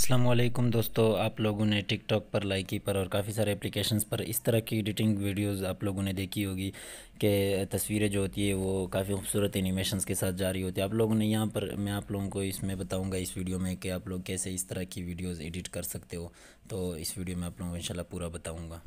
असलम दोस्तों आप लोगों ने टिकटॉक पर लाइकी पर और काफ़ी सारे एप्लीकेशंस पर इस तरह की एडिटिंग वीडियोस आप लोगों ने देखी होगी कि तस्वीरें जो होती है वो काफ़ी खूबसूरत एनिमेशंस के साथ जारी होती है आप लोगों ने यहाँ पर मैं आप लोगों को इसमें बताऊँगा इस वीडियो में कि आप लोग कैसे इस तरह की वीडियोज़ एडिट कर सकते हो तो इस वीडियो में आप लोगों को इंशाल्लाह पूरा बताऊँगा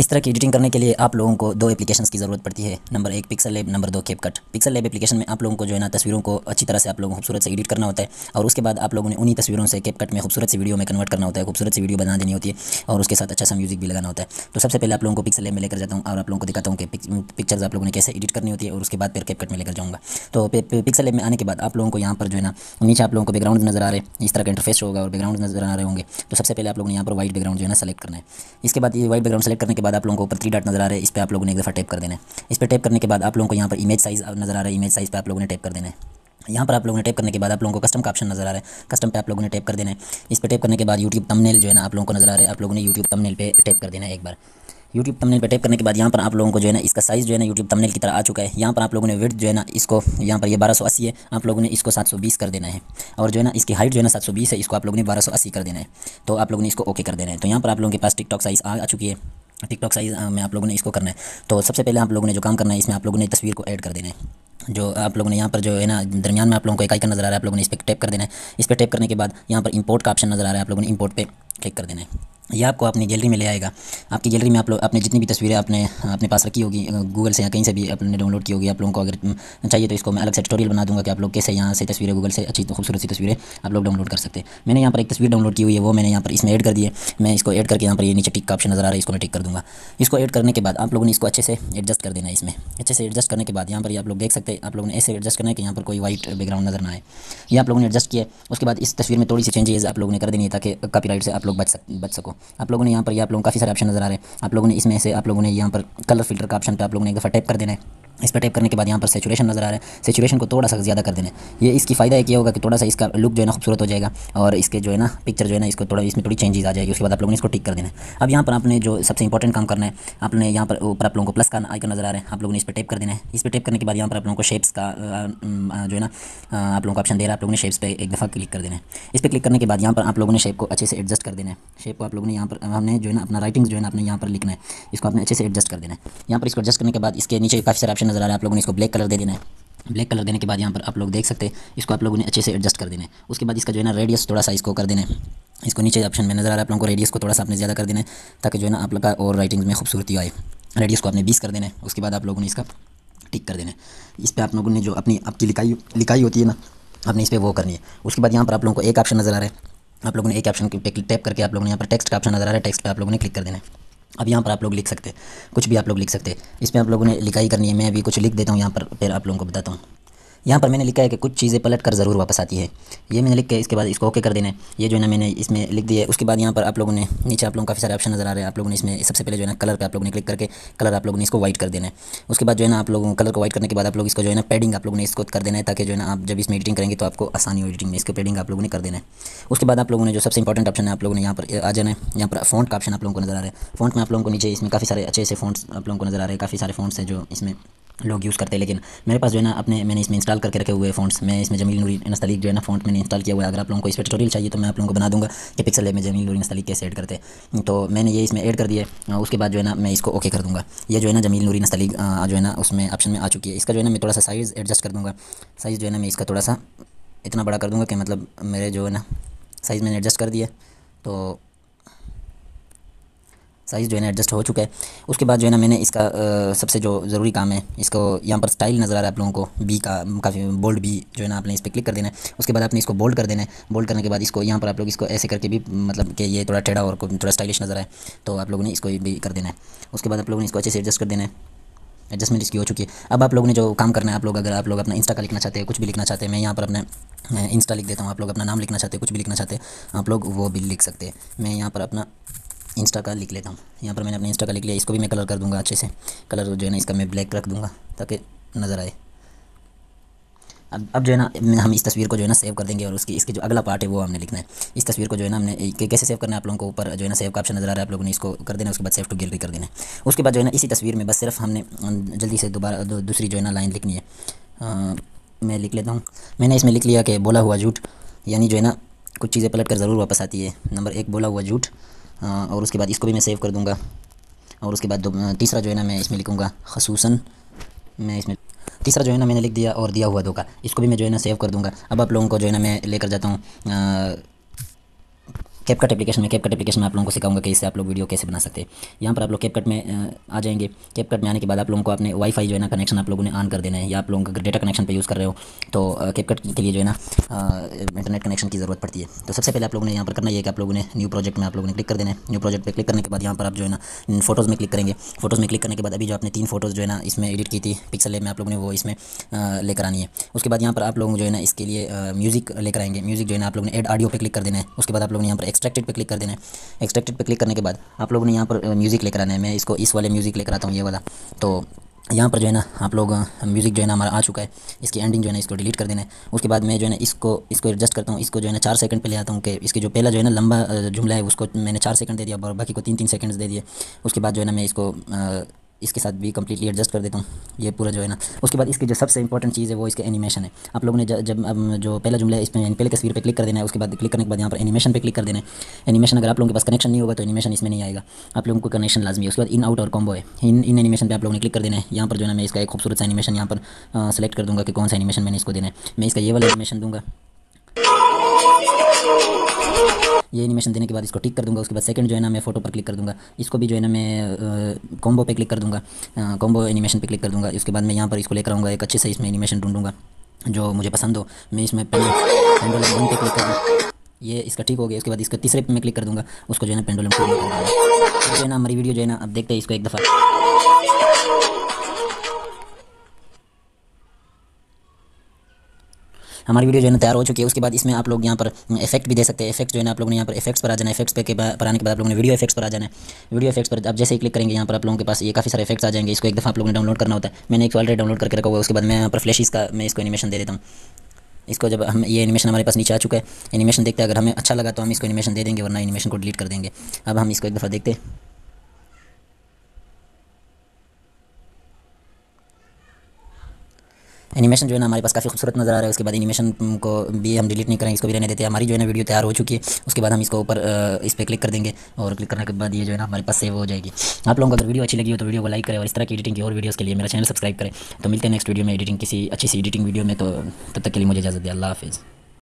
इस तरह की एडिटिंग करने के लिए आप लोगों को दो एप्लीकेशंस की ज़रूरत पड़ती है नंबर एक पिक्सल लैब नंबर दो CapCut pixel lab application में आप लोगों को जो है ना तस्वीरों को अच्छी तरह से आप लोगों को खूबसूरत से एडिट करना होता है और उसके बाद आप लोगों ने उन्हीं तस्वीरों से केप कट में खूबसूरत से वीडियो में कन्वर्ट करना होता है खूबसूरत सी वीडियो बना देनी होती है और उसके साथ अच्छा सा म्यूजिक भी लगाना होता है तो सबसे पहले आप लोगों को पिक्सल लैब में लेकर जाता हूँ और आप लोगों को दिखाता हूँ कि पिक्चर्स आप लोगों ने कैसे एडिट करनी होती है और उसके बाद फिर केप कट में लेकर जाऊँगा तो पिक्सल लैब में आने के बाद आप लोगों को यहाँ पर जो है ना नीचे आप लोगों को बैकग्राउंड नजर आ रहे हैं इस तरह का इंटरफेस होगा और बैकग्राउंड नजर आ रहे होंगे तो सबसे पहले आप लोगों ने यहाँ पर वाइट बैकग्राउंड जो है ना सेलेक्ट करना है इसके बाद ये वाइट बैकग्राउंड सेलेक्ट करने के बाद आप लोगों को ऊपर थ्री डॉट नजर आ रहा है इस पर आप लोगों ने एक दफ़ा टैप कर देना है इस पर टैप करने के बाद आप लोगों को यहाँ पर इमेज साइज़ नजर आ रहा है इमेज साइज़ पर आप लोगों ने टैप कर देना है यहाँ पर आप लोगों ने टैप करने के बाद आप लोगों को कस्टम का ऑप्शन नजर आ रहा है कस्टम पे आप लोगों ने टैप कर देना है इस पर टैप करने के बाद यूट्यूब तमनेल जो है ना आप लोगों को नजर आ रहा है आप लोगों ने यूट्यूब तमनेल पे टैप कर देना है एक बार यूट्यूब तमनेल पर टैप करने के बाद यहाँ पर आप लोगों को जो है ना इसका साइज़ जो है ना यूट्यूब तमनेल की तरह आ चुका है यहाँ पर आप लोगों ने वेट जो है ना इसको यहाँ पर ये बारह सौ अस्सी है आप लोगों ने इसको सात सौ बीस कर देना है और जो है ना इसकी हाइट जो है ना सात सौ बीस है इसको आप लोगों ने बारह सौ अस्सी कर देना है तो आप लोगों ने इसको ओके कर देना है तो यहाँ पर आप लोगों के पास टिकटॉक साइज़ आ चुकी है टिकटॉक साइज़ में आप लोगों ने इसको करना है तो सबसे पहले आप लोगों ने जो काम करना है इसमें आप लोगों ने तस्वीर को ऐड कर देना है जो आप लोगों ने यहाँ पर जो है ना दरमियान में आप लोगों को एक आइकन नज़र आ रहा है आप लोगों ने इस पर टैप कर देना है इस पर टैप करने के बाद यहाँ पर इंपोर्ट का ऑप्शन नज़र आ रहा है आप लोगों ने इंपोर्ट पर क्लिक कर देना है ये आपको अपनी गैलरी में ले आएगा आपकी गैलरी में आप लोग अपने जितनी भी तस्वीरें आपने अपने पास रखी होगी गूगल से या कहीं से भी आपने डाउनलोड की होगी आप लोगों को अगर चाहिए तो इसको मैं अलग से ट्यूटोरियल बना दूंगा कि आप लोग कैसे यहाँ से तस्वीरें गूगल से अच्छी खूबसूरत सी तस्वीरें आप लोग डाउनलोड कर सकते हैं मैंने यहाँ पर एक तस्वीर डाउनलोड की हुई है वो मैंने यहाँ पर इसमें एड कर दिए मैं इसको एड करके यहाँ पर ये नीचे टिक का ऑप्शन नज़र आ रहा है इसको मैं टिक कर दूँगा इसको एड करने के बाद आप लोगों ने इसको अच्छे से एडजस्ट कर देना है इसमें अच्छे से एडजस्ट करने के बाद यहाँ पर आप लोग देख सकते हैं आप लोगों ने ऐसे एडजस्ट करना है कि यहाँ पर कोई वाइट बैकग्राउंड नज़र ना आए ये आप लोगों ने एडजस्ट किया उसके बाद इस तस्वीर में थोड़ी सी चेंजेज़ आप लोगों ने कर देनी है ताकि राइट से आप लोग बच सक बच सको आप लोगों ने यहाँ पर ये आप लोगों काफ़ी सारे ऑप्शन नज़र आ रहे हैं आप लोगों ने इसमें से आप लोगों ने यहाँ पर कलर फिल्टर का ऑप्शन पर आप लोगों ने एक दफ़ा टैप कर देना है इस पर टाइप करने के बाद यहाँ पर सेचुरेशन नज़र आ रहा है सेचुरेशन को थोड़ा सा ज़्यादा कर देना ये इसकी फ़ायदा एक ये होगा कि थोड़ा सा इसका लुक जो है ना खूबसूरत हो जाएगा और इसके जो है ना पिक्चर जो है ना इसको थोड़ा इसमें थोड़ी चेंजेस आ जाएगी उसके बाद आप लोगों ने इसको टिक कर देना अब यहाँ पर आपने जो सबसे इंपॉर्टेंट काम करना है आपने यहाँ पर ऊपर आप लोगों को प्लस का आइकन नज़र आ रहा है आप लोगों ने इस पर टाइप कर देना है इस पर टाइप करने के बाद यहाँ पर आप लोगों को शेप्स का जो है ना आप लोगों को ऑप्शन दे रहा है आप लोगों ने शेप्स पर एक दफ़ा क्लिक कर देना है इस पर क्लिक करने के बाद यहाँ पर आप लोगों ने शेप को अच्छे से एडजस्ट कर देना है शेप को आप लोगों ने यहाँ पर हमने जो है ना अपना राइटिंग जो है ना अपने यहाँ पर लिखना है इसको आपने अच्छे से एडजस्ट कर देना है यहाँ पर इसको एडजस्ट करने के बाद इसके नीचे काफ़ी सारे ऑप्शन नज़र आ रहा है आप लोगों ने इसको ब्लैक कलर दे देना है ब्लैक कलर देने के बाद यहाँ पर आप लोग देख सकते हैं इसको आप लोगों ने अच्छे से एडजस्ट कर देना है उसके बाद इसका जो है ना रेडियस थोड़ा सा इसको कर देना है इसको नीचे ऑप्शन में नज़र आ रहा है आप लोगों को रेडियस को थोड़ा सा आपने ज़्यादा कर देना है ताकि जो है ना आप लोग का और राइटिंग में खूबसूरती आए रेडियस को आपने बीस कर देना है उसके बाद आप लोगों ने इसका टिक कर देना है इस पर आप लोगों ने जो अपनी आपकी लिखाई लिखाई होती है ना आपने इस पर वो करनी है उसके बाद यहाँ पर आप लोगों को एक ऑप्शन नज़र आ रहा है आप लोगों ने एक ऑप्शन टैप करके आप लोगों ने यहाँ पर टेक्स्ट का ऑप्शन नज़र आ रहा है टेक्स्ट पर आप लोगों ने क्लिक कर देना है अब यहाँ पर आप लोग लिख सकते कुछ भी आप लोग लिख सकते इसमें आप लोगों ने लिखाई करनी है मैं अभी कुछ लिख देता हूँ यहाँ पर फिर आप लोगों को बताता हूँ यहाँ पर मैंने लिखा है कि कुछ चीज़ें पलट कर ज़रूर वापस आती है ये मैंने लिख के इसके बाद इसको ओके कर देना है ये जो है ना मैंने इसमें लिख दिया है उसके बाद यहाँ पर आप लोगों ने नीचे आप लोगों काफ़ी सारे ऑप्शन नज़र आ रहे हैं आप लोगों ने इसमें सबसे पहले जो है ना कलर पर आप लोगों ने क्लिक करके कलर आप लोगों ने इसको वाइट कर देना है उसके बाद जो है ना आप लोगों कलर को वाइट करने के बाद आप लोग इसको जो है ना पेडिंग आप लोगों ने इसको कर देना है ताकि जो है ना आप जब इसमें एडिटिंग करेंगे तो आपको आसानी हो एडिटिंग में इसको पेडिंग आप लोगों ने कर देना है उसके बाद आप लोगों ने जो सबसे इंपॉर्टेंट ऑप्शन है आप लोगों ने यहाँ पर आ जाना है यहाँ पर फोन का ऑप्शन आप लोगों को नज़र आ रहा है फोन में आप लोगों को नीचे इसमें काफ़ी सारे अच्छे से फोन आप लोगों को नज़र आ रहे हैं काफ़ी सारे फोन हैं जो इसमें लोग यूज़ करते हैं लेकिन मेरे पास जो है ना अपने मैंने इसमें इंस्टॉल करके रखे हुए फॉन्ट्स मैं इसमें जमील नूरी नस्तलीक जो है ना फ़ोन मैंने इंस्टॉल किया हुआ है अगर आप लोगों को इस पर टोटल चाहिए तो मैं आप लोगों को बना दूंगा कि पिक्सल है मैं जमील नूरी नस्तलीक कैसे ऐड करते हैं तो मैंने ये इसमें ऐड कर दिया उसके बाद जो है ना मैं इसको ओके कर दूँगा ये जो है ना जमील नूरी नस्तलीक जो है ना उसमें ऑप्शन में आ चुकी है इसका जो है ना मैं थोड़ा सा साइज़ एडजस्ट कर दूँगा साइज़ जो है ना मैं इसका थोड़ा सा इतना बड़ा कर दूँगा कि मतलब मेरे जो है ना साइज़ मैंने एडजस्ट कर दिया तो साइज़ जो है ना एडजस्ट हो चुका है उसके बाद जो है ना मैंने इसका आ, सबसे जो ज़रूरी काम है इसको यहाँ पर स्टाइल नज़र आ रहा है आप लोगों को बी का काफ़ी बोल्ड बी जो है ना आपने इस पर क्लिक कर देना है उसके बाद आपने इसको बोल्ड कर देना है बोल्ड करने के बाद इसको यहाँ पर आप लोग इसको ऐसे करके भी मतलब कि ये थोड़ा टेढ़ा और थोड़ा स्टाइलिश नज़र आए तो आप लोगों ने इसको भी कर देना है उसके बाद आप लोगों ने इसको अच्छे से एडजस्ट कर देना है एडजस्टमेंट इसकी हो चुकी है अब आप लोगों ने जो काम करना है आप लोग अगर आप लोग अपना इंस्टा का लिखना चाहते हैं कुछ भी लिखना चाहते हैं मैं यहाँ पर अपने इंस्टा लिख देता हूँ आप लोग अपना नाम लिखना चाहते हैं कुछ भी लिखना चाहते हैं आप लोग वो भी लिख सकते हैं मैं यहाँ पर अपना इंस्टा का लिख लेता हूँ यहाँ पर मैंने अपने इंस्टा का लिख लिया इसको भी मैं कलर कर दूँगा अच्छे से कलर जो है ना इसका मैं ब्लैक रख दूँगा ताकि नज़र आए अब अब जो है ना हम इस तस्वीर को जो है ना सेव कर देंगे और उसकी इसकी जो अगला पार्ट है वो हमने लिखना है इस तस्वीर को जो है ना हमने कैसे सेव करना है आप लोगों को ऊपर जो है ना सेव का ऑप्शन नजर आ रहा है आप लोगों ने इसको कर देना उसके बाद सेव टू गैलरी कर देना है उसके बाद जो है ना इसी तस्वीर में बस सिर्फ हमने जल्दी से दोबारा दो, दूसरी जो है ना लाइन लिखनी है आ, मैं लिख लेता हूँ मैंने इसमें लिख लिया कि बोला हुआ झूठ यानी जो है ना कुछ चीज़ें पलट कर ज़रूर वापस आती है नंबर एक बोला हुआ झूठ और उसके बाद इसको भी मैं सेव कर दूँगा और उसके बाद तीसरा जो है ना मैं इसमें लिखूँगा खसूस मैं इसमें तीसरा जो है ना मैंने लिख दिया और दिया हुआ धोखा इसको भी मैं जो है ना सेव कर दूँगा अब आप लोगों को जो है ना मैं लेकर जाता हूँ कैपकट एप्लीकेशन में कैपकट एप्लीकेशन में आप लोगों को सिखाऊंगा कि आप लोग वीडियो कैसे बना सकते हैं यहाँ पर आप लोग कैपकट में आ जाएंगे कैपकट कट में आने के बाद आप लोगों को अपने वाईफाई जो है ना कनेक्शन आप लोगों ने ऑन कर देना है या आप लोगों का डेटा कनेक्शन पे यूज़ कर रहे हो तो कैपकट के लिए जो है ना इंटरनेट कनेक्शन की ज़रूरत पड़ती है तो सबसे पहले आप लोगों ने यहाँ पर करना है कि आप लोगों ने न्यू प्रोजेक्ट में आप लोगों ने क्लिक कर देना है न्यू प्रोजेक्ट पर क्लिक करने के बाद यहाँ पर आप जो है ना फोटोज़ में क्लिक करेंगे फोटोज़ में क्लिक करने के बाद अभी जो आपने तीन फोटोज़ जो है ना इसमें एडिट की थी पिक्सल में आप लोगों ने वो इसमें लेकर आनी है उसके बाद यहाँ पर आप लोग जो है ना इसके लिए म्यूज़िक लेकर आएंगे म्यूज़िक जो है ना आप लोगों ने एड ऑडियो पर क्लिक कर देना है उसके बाद आप लोगों ने यहाँ पर एक्सट्रैक्टेड पे क्लिक कर देना है एक्सट्रैक्टेड पे क्लिक करने के बाद आप लोगों ने यहाँ पर म्यूज़िक लेकर आना है मैं इसको इस वाले म्यूज़िक लेकर आता हूँ ये वाला तो यहाँ पर जो है ना आप लोग म्यूज़िक जो है ना हमारा आ चुका है इसकी एंडिंग जो है ना इसको डिलीट कर देना है उसके बाद मैं जो है ना इसको इसको एडजस्ट करता हूँ इसको जो है ना चार सेकंड पे ले आता हूँ कि इसके जो पहला जो है ना लंबा जुमला है उसको मैंने चार सेकंड दे दिया और बाकी को तीन तीन सेकंड्स दे दिए उसके बाद जो है ना मैं इसको आ, इसके साथ भी कम्प्लीटली एडजस्ट कर देता हूँ ये पूरा जो है ना उसके बाद इसकी जो सबसे इंपॉर्टेंट चीज़ है वो इसके एनिमेशन है आप लोगों ने जब जो पहला जुमला है इसमें पहले तस्वीर पर क्लिक कर देना है उसके बाद क्लिक करने के बाद यहाँ पर एनिमेशन पर क्लिक कर देना है एनिमेशन अगर आप लोगों के पास कनेक्शन नहीं होगा तो एनिमेशन इसमें नहीं आएगा आप लोगों को कनेक्शन लाजमी है उसके बाद इन आउट और कॉम्बो है इन इन एनिमेशन पर आप लोगों ने क्लिक कर देना है यहाँ पर जो है मैं इसका एक खूबसूरत सा एनिमेशन यहाँ पर सेलेक्ट कर दूँगा कि कौन सा एनिमेशन मैंने इसको देना है मैं इसका ये वाला एनिमेशन दूँगा ये एनिमेशन देने के बाद इसको टिक कर दूंगा उसके बाद सेकंड जो है ना मैं फोटो पर क्लिक कर दूंगा इसको भी जो है ना मैं कॉम्बो पे क्लिक कर दूंगा कॉम्बो एनिमेशन पे क्लिक कर दूंगा इसके बाद मैं यहाँ पर इसको लेकर आऊँगा एक अच्छे से इसमें एनिमेशन ढूंढूंगा जो मुझे पसंद हो मैं इसमें पहले पेंडोलम वन पे क्लिक कर ये इसका ठीक हो गया उसके बाद इसका तीसरे पे मैं क्लिक कर दूंगा उसको जो है ना पेंडोलम टू कर दूँगा जो है ना हमारी वीडियो जो है ना अब देखते हैं इसको एक दफ़ा हमारी वीडियो जो है ना तैयार हो चुकी है उसके बाद इसमें आप लोग यहाँ पर इफेक्ट हम्म, भी दे सकते हैं इफेक्ट जो है ना आप लोगों ने यहाँ पर इफेक्ट्स पर आ जाना इफेक्ट्स पर के पर आने के बाद आप लोगों ने वीडियो इफेक्ट्स पर आ जाना है वीडियो इफेक्ट्स पर आप जैसे ही क्लिक करेंगे यहाँ पर आप लोगों के पास ये काफ़ी सारे इफेक्ट्स आ जाएंगे इसको एक दफ़ा आप लोगों ने डाउनलोड करना होता है मैंने एक ऑलरेडी डाउनलोड करके रखा हुआ उसके बाद मैं यहाँ पर फ्लैश इसका मैं इसको एनिमेशन दे देता हूँ इसको जब हम ये एनिमेशन हमारे पास नीचे आ चुका है एनिमेशन देखते हैं अगर हमें अच्छा लगा तो हम इसको एनिमेशन दे देंगे वरना एनिमेशन को डिलीट कर देंगे अब हम इसको एक दफ़ा देखते हैं एनिमेशन जो है ना हमारे पास काफ़ी खूबसूरत नज़र आ रहा है उसके बाद एनिमेशन को भी हम डिलीट नहीं करेंगे इसको भी रहने देते हैं हमारी जो है ना वीडियो तैयार हो चुकी है उसके बाद हम इसको ऊपर इस पर क्लिक कर देंगे और क्लिक करने के बाद ये जो है ना हमारे पास सेव हो जाएगी आप लोगों को अगर वीडियो अच्छी लगी हो तो वीडियो को लाइक करें और इस तरह की एडिटिंग की और वीडियोज़ के लिए मेरा चैनल सब्सक्राइब करें तो मिलते हैं नेक्स्ट वीडियो में एडिटिंग किसी अच्छी सी एडिटिंग वीडियो में तो तब तक के लिए मुझे इजाज़त दें अल्लाह हाफिज़